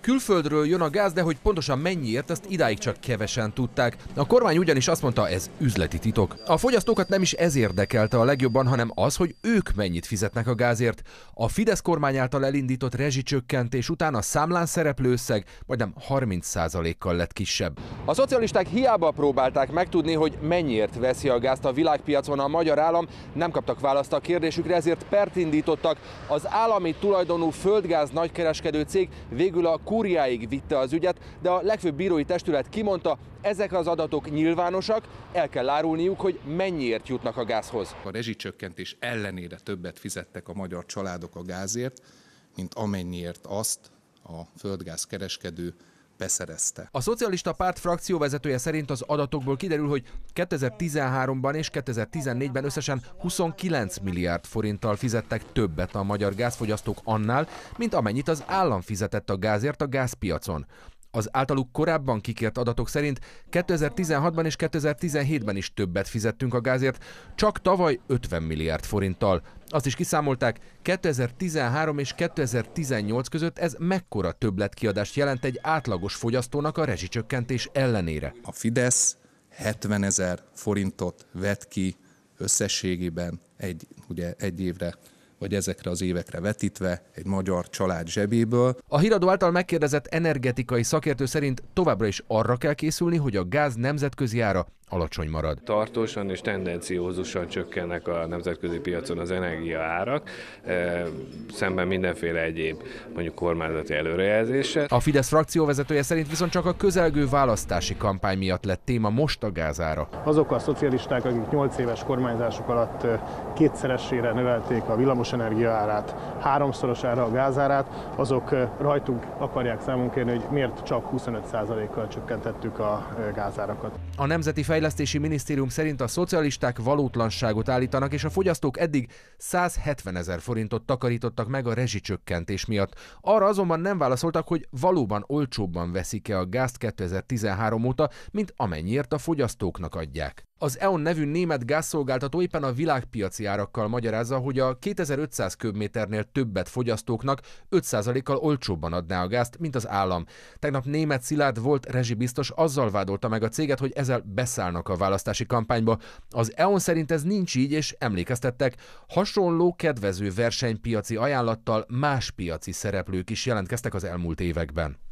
Külföldről jön a gáz, de hogy pontosan mennyiért, ezt idáig csak kevesen tudták. A kormány ugyanis azt mondta, ez üzleti titok. A fogyasztókat nem is ez érdekelte a legjobban, hanem az, hogy ők mennyit fizetnek a gázért. A Fidesz kormány által elindított rezsicsökkentés után a számlán szereplő összeg majdnem 30%-kal lett kisebb. A szocialisták hiába próbálták megtudni, hogy mennyiért veszi a gázt a világpiacon a magyar állam, nem kaptak választ a kérdésükre, ezért pert indítottak. Az állami tulajdonú földgáz nagykereskedő cég végül a kúriáig vitte az ügyet, de a legfőbb bírói testület kimondta, ezek az adatok nyilvánosak, el kell árulniuk, hogy mennyiért jutnak a gázhoz. A rezsicsökkentés ellenére többet fizettek a magyar családok a gázért, mint amennyiért azt a földgáz kereskedő beszerezte. A szocialista párt frakcióvezetője szerint az adatokból kiderül, hogy 2013-ban és 2014-ben összesen 29 milliárd forinttal fizettek többet a magyar gázfogyasztók annál, mint amennyit az állam fizetett a gázért a gázpiacon. Az általuk korábban kikért adatok szerint 2016-ban és 2017-ben is többet fizettünk a gázért, csak tavaly 50 milliárd forinttal. Azt is kiszámolták, 2013 és 2018 között ez mekkora többletkiadást jelent egy átlagos fogyasztónak a rezsicsökkentés ellenére. A Fidesz 70 ezer forintot vet ki összességében egy, ugye, egy évre vagy ezekre az évekre vetítve egy magyar család zsebéből. A híradó által megkérdezett energetikai szakértő szerint továbbra is arra kell készülni, hogy a gáz nemzetközi ára alacsony marad. Tartósan és tendenciózusan csökkennek a nemzetközi piacon az energiaárak, eh, szemben mindenféle egyéb mondjuk kormányzati előrejelzése. A Fidesz frakció vezetője szerint viszont csak a közelgő választási kampány miatt lett téma most a gázára. Azok a szocialisták, akik 8 éves kormányzások alatt eh, kétszeresére növelték a villamosenergia árát, háromszorosára a gázárát, azok eh, rajtunk akarják számunk kérni, hogy miért csak 25%-kal csökkentettük a gázárakat. A Nemzeti Fejlesztési Minisztérium szerint a szocialisták valótlanságot állítanak, és a fogyasztók eddig 170 ezer forintot takarítottak meg a rezsicsökkentés miatt. Arra azonban nem válaszoltak, hogy valóban olcsóbban veszik-e a gázt 2013 óta, mint amennyiért a fogyasztóknak adják. Az EON nevű német gázszolgáltató éppen a világpiaci árakkal magyarázza, hogy a 2500 köbméternél többet fogyasztóknak 5%-kal olcsóbban adná a gázt, mint az állam. Tegnap német Szilárd volt rezsibiztos azzal vádolta meg a céget, hogy ezzel beszállnak a választási kampányba. Az EON szerint ez nincs így, és emlékeztettek, hasonló kedvező versenypiaci ajánlattal más piaci szereplők is jelentkeztek az elmúlt években.